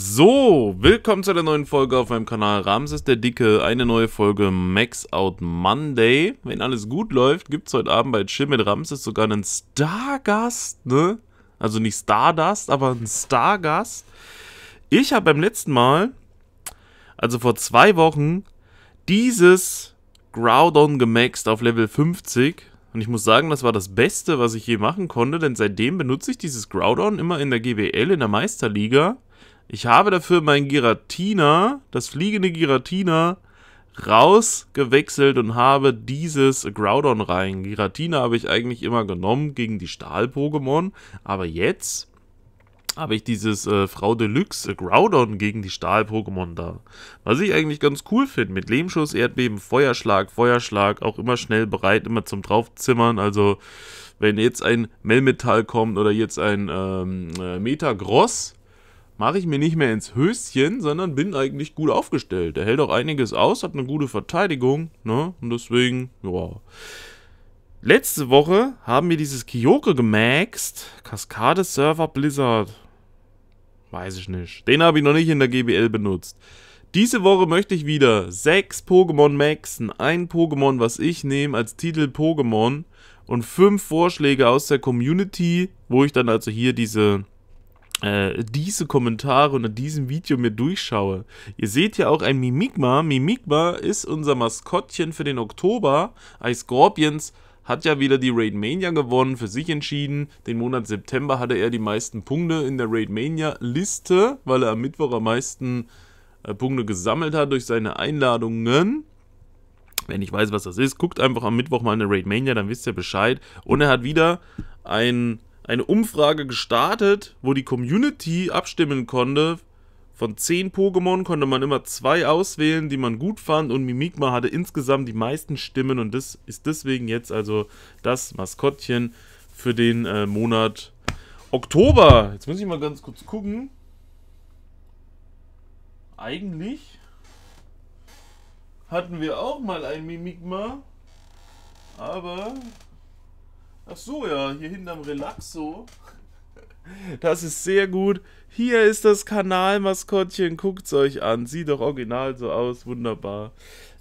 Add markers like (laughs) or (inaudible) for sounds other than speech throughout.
So, willkommen zu einer neuen Folge auf meinem Kanal Ramses der Dicke. Eine neue Folge Max Out Monday. Wenn alles gut läuft, gibt es heute Abend bei Chill mit Ramses sogar einen Stargast, ne? Also nicht Stardust, aber einen Stargast. Ich habe beim letzten Mal, also vor zwei Wochen, dieses Groudon gemaxt auf Level 50. Und ich muss sagen, das war das Beste, was ich je machen konnte, denn seitdem benutze ich dieses Groudon immer in der GWL, in der Meisterliga ich habe dafür mein Giratina, das fliegende Giratina, rausgewechselt und habe dieses Groudon rein. Giratina habe ich eigentlich immer genommen gegen die Stahl-Pokémon, aber jetzt habe ich dieses äh, Frau Deluxe Groudon gegen die Stahl-Pokémon da. Was ich eigentlich ganz cool finde, mit Lehmschuss, Erdbeben, Feuerschlag, Feuerschlag, auch immer schnell bereit, immer zum Draufzimmern, also wenn jetzt ein Melmetal kommt oder jetzt ein ähm, äh, Metagross, mache ich mir nicht mehr ins Höschen, sondern bin eigentlich gut aufgestellt. Der hält auch einiges aus, hat eine gute Verteidigung, ne? Und deswegen, ja. Letzte Woche haben wir dieses Kyoko gemaxt. Kaskade Server Blizzard. Weiß ich nicht. Den habe ich noch nicht in der GBL benutzt. Diese Woche möchte ich wieder sechs Pokémon maxen, ein Pokémon, was ich nehme als Titel Pokémon und fünf Vorschläge aus der Community, wo ich dann also hier diese äh, diese Kommentare unter diesem Video mir durchschaue. Ihr seht ja auch ein Mimigma. Mimigma ist unser Maskottchen für den Oktober. Ice Scorpions hat ja wieder die Raid Mania gewonnen, für sich entschieden. Den Monat September hatte er die meisten Punkte in der Raid Mania liste weil er am Mittwoch am meisten äh, Punkte gesammelt hat durch seine Einladungen. Wenn ich weiß, was das ist, guckt einfach am Mittwoch mal in der Raid Mania, dann wisst ihr Bescheid. Und er hat wieder ein eine Umfrage gestartet, wo die Community abstimmen konnte. Von 10 Pokémon konnte man immer zwei auswählen, die man gut fand und Mimikma hatte insgesamt die meisten Stimmen und das ist deswegen jetzt also das Maskottchen für den äh, Monat Oktober. Jetzt muss ich mal ganz kurz gucken. Eigentlich hatten wir auch mal ein Mimikma, aber Ach so, ja, hier hinterm Relaxo. Das ist sehr gut. Hier ist das Kanalmaskottchen. Guckt's euch an. Sieht doch original so aus. Wunderbar.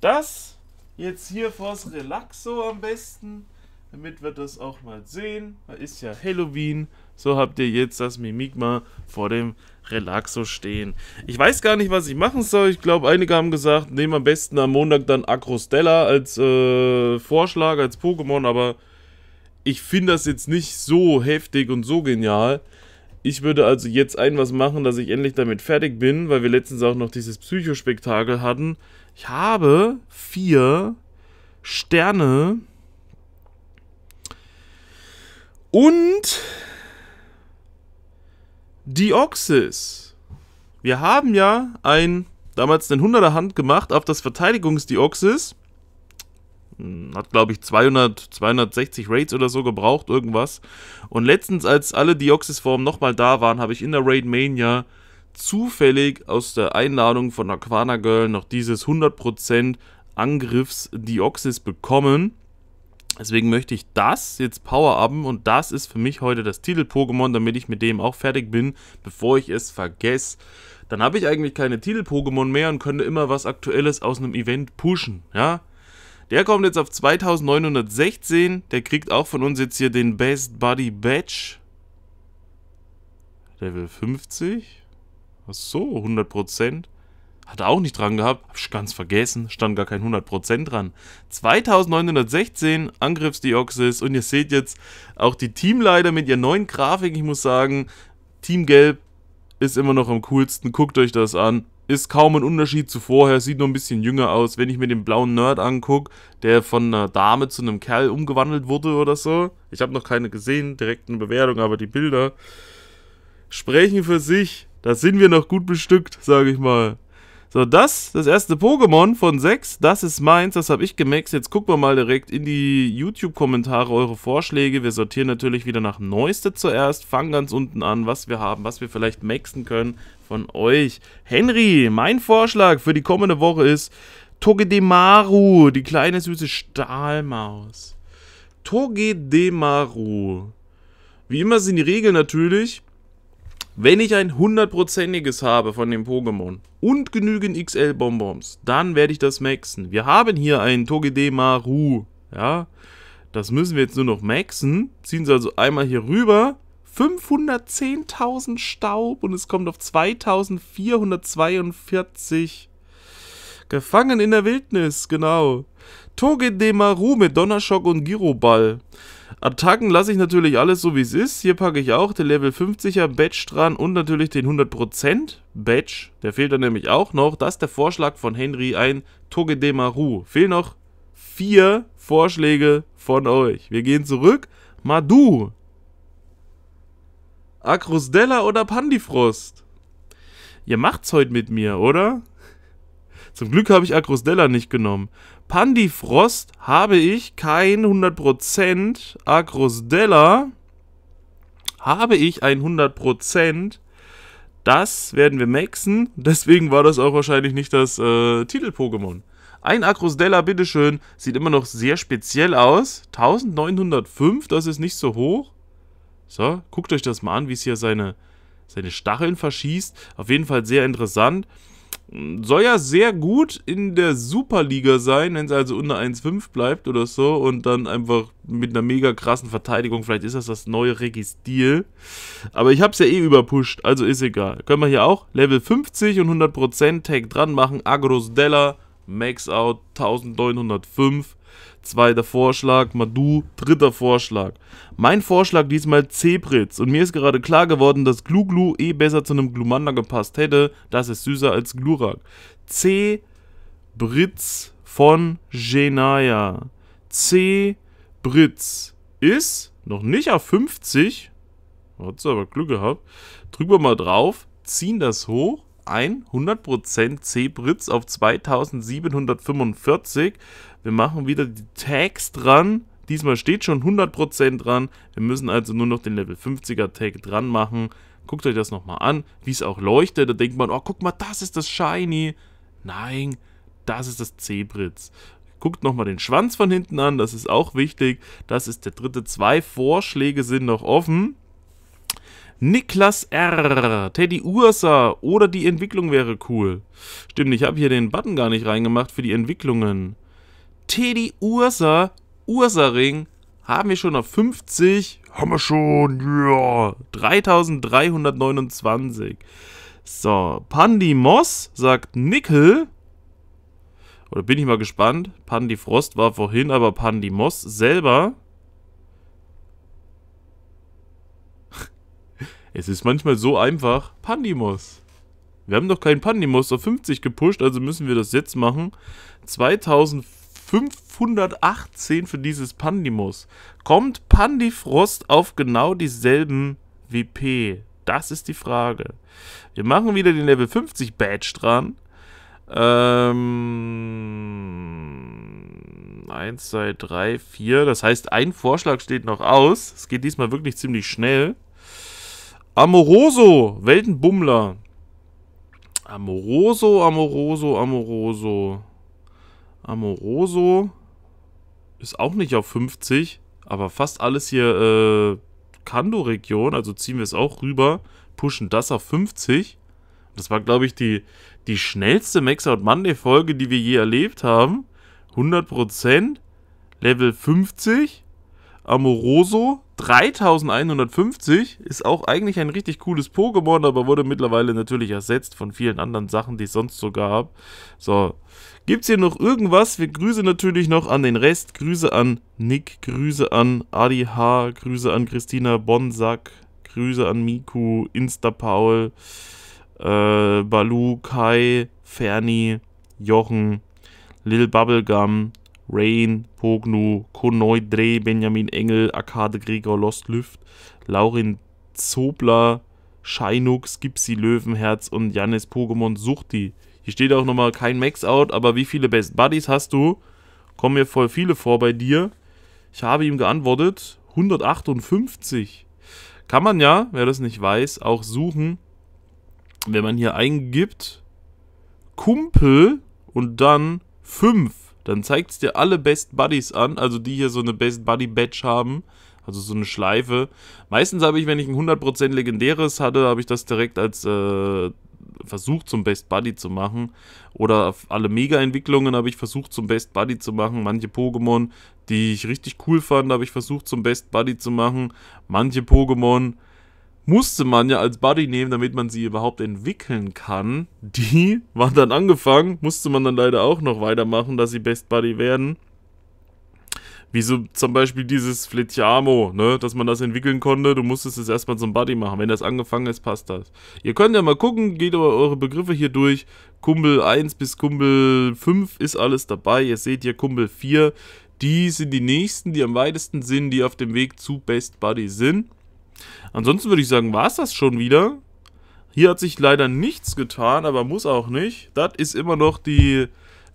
Das jetzt hier vors Relaxo am besten, damit wir das auch mal sehen. Da ist ja Halloween. So habt ihr jetzt das Mimikma vor dem Relaxo stehen. Ich weiß gar nicht, was ich machen soll. Ich glaube, einige haben gesagt, nehmen am besten am Montag dann Acrostella als äh, Vorschlag, als Pokémon, aber ich finde das jetzt nicht so heftig und so genial. Ich würde also jetzt ein was machen, dass ich endlich damit fertig bin, weil wir letztens auch noch dieses Psychospektakel hatten. Ich habe vier Sterne und Dioxis. Wir haben ja ein damals den 100er Hand gemacht auf das Verteidigungsdioxys hat glaube ich 200, 260 Raids oder so gebraucht, irgendwas. Und letztens, als alle Deoxys-Formen nochmal da waren, habe ich in der Raid Mania zufällig aus der Einladung von Aquana Girl noch dieses 100% Angriffs-Deoxys bekommen. Deswegen möchte ich das jetzt power-upen und das ist für mich heute das Titel-Pokémon, damit ich mit dem auch fertig bin, bevor ich es vergesse. Dann habe ich eigentlich keine Titel-Pokémon mehr und könnte immer was Aktuelles aus einem Event pushen, ja. Der kommt jetzt auf 2916. Der kriegt auch von uns jetzt hier den Best Buddy Badge. Level 50. Achso, 100%. Hat er auch nicht dran gehabt. Hab ich ganz vergessen. Stand gar kein 100% dran. 2916 Angriffsdioxis. Und ihr seht jetzt auch die Teamleiter mit ihren neuen Grafiken. Ich muss sagen, Team Gelb ist immer noch am coolsten. Guckt euch das an ist kaum ein Unterschied zu vorher, sieht nur ein bisschen jünger aus. Wenn ich mir den blauen Nerd angucke, der von einer Dame zu einem Kerl umgewandelt wurde oder so. Ich habe noch keine gesehen, direkt eine Bewertung, aber die Bilder sprechen für sich. Da sind wir noch gut bestückt, sage ich mal. So, das, das erste Pokémon von 6, das ist meins, das habe ich gemaxt. Jetzt gucken wir mal direkt in die YouTube-Kommentare eure Vorschläge. Wir sortieren natürlich wieder nach Neueste zuerst, fangen ganz unten an, was wir haben, was wir vielleicht maxen können von euch. Henry, mein Vorschlag für die kommende Woche ist Togedemaru, die kleine süße Stahlmaus. Togedemaru. Wie immer sind die Regeln natürlich, wenn ich ein hundertprozentiges habe von dem Pokémon und genügend XL-Bonbons, dann werde ich das maxen. Wir haben hier einen Togedemaru, ja. Das müssen wir jetzt nur noch maxen. Ziehen Sie also einmal hier rüber. 510.000 Staub und es kommt auf 2.442 Gefangen in der Wildnis, genau. Maru mit Donnerschock und Giroball. Attacken lasse ich natürlich alles so wie es ist. Hier packe ich auch den Level 50er Badge dran und natürlich den 100% Badge. Der fehlt dann nämlich auch noch. Das ist der Vorschlag von Henry, ein Maru. Fehlen noch vier Vorschläge von euch. Wir gehen zurück. Madu. Akrusdella oder Pandifrost? Ihr macht's heute mit mir, oder? Zum Glück habe ich Agrosdella nicht genommen. Pandifrost habe ich kein 100%. Agrosdella habe ich ein 100%. Das werden wir maxen. Deswegen war das auch wahrscheinlich nicht das äh, Titel-Pokémon. Ein Agrosdella, bitteschön. Sieht immer noch sehr speziell aus. 1905, das ist nicht so hoch. So, guckt euch das mal an, wie es hier seine, seine Stacheln verschießt. Auf jeden Fall sehr interessant soll ja sehr gut in der Superliga sein, wenn es also unter 1,5 bleibt oder so und dann einfach mit einer mega krassen Verteidigung, vielleicht ist das das neue Registil. Aber ich habe es ja eh überpusht, also ist egal. Können wir hier auch Level 50 und 100% Tag dran machen, Agros Della, Max Out 1905 zweiter Vorschlag, Madu, dritter Vorschlag. Mein Vorschlag diesmal Zebritz und mir ist gerade klar geworden, dass Gluglu eh besser zu einem Glumanda gepasst hätte, das ist süßer als Glurak. Zebritz von Genaya. Zebritz ist noch nicht auf 50, hat sie aber Glück gehabt, drücken wir mal drauf, ziehen das hoch 100% C-Britz auf 2745. Wir machen wieder die Tags dran. Diesmal steht schon 100% dran. Wir müssen also nur noch den Level 50er Tag dran machen. Guckt euch das nochmal an, wie es auch leuchtet. Da denkt man, oh, guck mal, das ist das Shiny. Nein, das ist das Zebritz. Guckt nochmal den Schwanz von hinten an, das ist auch wichtig. Das ist der dritte. Zwei Vorschläge sind noch offen. Niklas R., Teddy Ursa oder die Entwicklung wäre cool. Stimmt, ich habe hier den Button gar nicht reingemacht für die Entwicklungen. Teddy Ursa, Ursaring, haben wir schon auf 50. Haben wir schon, ja. 3329. So, Pandi Moss sagt Nickel. Oder bin ich mal gespannt. Pandi Frost war vorhin, aber Pandi Moss selber. (laughs) es ist manchmal so einfach. Pandimos. Wir haben doch keinen Pandimos auf 50 gepusht, also müssen wir das jetzt machen. 2005. 518 für dieses Pandimus. Kommt Pandifrost auf genau dieselben WP? Das ist die Frage. Wir machen wieder den Level 50 Badge dran. Ähm, 1, 2, 3, 4. Das heißt, ein Vorschlag steht noch aus. Es geht diesmal wirklich ziemlich schnell. Amoroso, Weltenbummler. Amoroso, Amoroso, Amoroso. Amoroso ist auch nicht auf 50, aber fast alles hier äh, Kando-Region, also ziehen wir es auch rüber, pushen das auf 50. Das war, glaube ich, die, die schnellste Max Out Monday-Folge, die wir je erlebt haben. 100%, Level 50. Amoroso 3150 ist auch eigentlich ein richtig cooles Pokémon, aber wurde mittlerweile natürlich ersetzt von vielen anderen Sachen, die es sonst so gab. So, gibt es hier noch irgendwas? Wir grüßen natürlich noch an den Rest. Grüße an Nick, Grüße an Adi H, Grüße an Christina Bonsack, Grüße an Miku, Instapaul, äh, Balu, Kai, Ferni, Jochen, Lil Bubblegum, Rain, Pognu, Konoy Dre, Benjamin Engel, Akade Gregor, Lost Lüft, Laurin Zobler, Scheinux, Gipsy Löwenherz und Janis Pokémon Suchti. Hier steht auch nochmal kein Max-Out, aber wie viele Best Buddies hast du? Kommen mir voll viele vor bei dir. Ich habe ihm geantwortet, 158. Kann man ja, wer das nicht weiß, auch suchen. Wenn man hier eingibt, Kumpel und dann 5 dann zeigt es dir alle Best Buddies an, also die hier so eine Best Buddy Badge haben, also so eine Schleife. Meistens habe ich, wenn ich ein 100% legendäres hatte, habe ich das direkt als äh, versucht zum Best Buddy zu machen. Oder alle Mega-Entwicklungen habe ich versucht zum Best Buddy zu machen. Manche Pokémon, die ich richtig cool fand, habe ich versucht zum Best Buddy zu machen. Manche Pokémon, musste man ja als Buddy nehmen, damit man sie überhaupt entwickeln kann. Die (laughs) waren dann angefangen, musste man dann leider auch noch weitermachen, dass sie Best Buddy werden. Wie so zum Beispiel dieses Fletiamo, ne? dass man das entwickeln konnte. Du musstest es erstmal zum Buddy machen. Wenn das angefangen ist, passt das. Ihr könnt ja mal gucken, geht aber eure Begriffe hier durch. Kumpel 1 bis Kumpel 5 ist alles dabei. Ihr seht hier Kumpel 4. Die sind die nächsten, die am weitesten sind, die auf dem Weg zu Best Buddy sind. Ansonsten würde ich sagen, war es das schon wieder. Hier hat sich leider nichts getan, aber muss auch nicht. Das ist immer noch die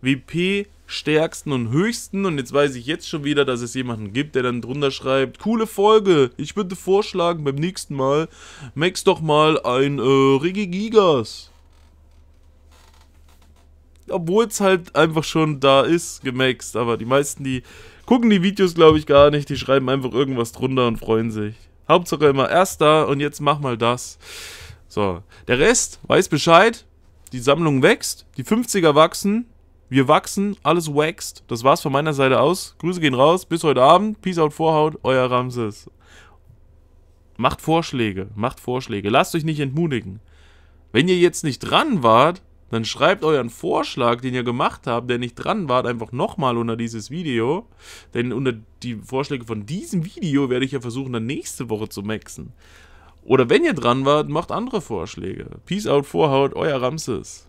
WP stärksten und höchsten. Und jetzt weiß ich jetzt schon wieder, dass es jemanden gibt, der dann drunter schreibt, coole Folge, ich würde vorschlagen, beim nächsten Mal, max doch mal ein äh, Regigigas. Obwohl es halt einfach schon da ist, gemaxt. Aber die meisten, die gucken die Videos, glaube ich, gar nicht. Die schreiben einfach irgendwas drunter und freuen sich. Hauptsache immer erster und jetzt mach mal das. So, der Rest weiß Bescheid, die Sammlung wächst, die 50er wachsen, wir wachsen, alles wächst. Das war's von meiner Seite aus. Grüße gehen raus, bis heute Abend. Peace out, Vorhaut, euer Ramses. Macht Vorschläge, macht Vorschläge. Lasst euch nicht entmutigen. Wenn ihr jetzt nicht dran wart, dann schreibt euren Vorschlag, den ihr gemacht habt, der nicht dran war, einfach nochmal unter dieses Video. Denn unter die Vorschläge von diesem Video werde ich ja versuchen, dann nächste Woche zu maxen. Oder wenn ihr dran wart, macht andere Vorschläge. Peace out, Vorhaut, euer Ramses.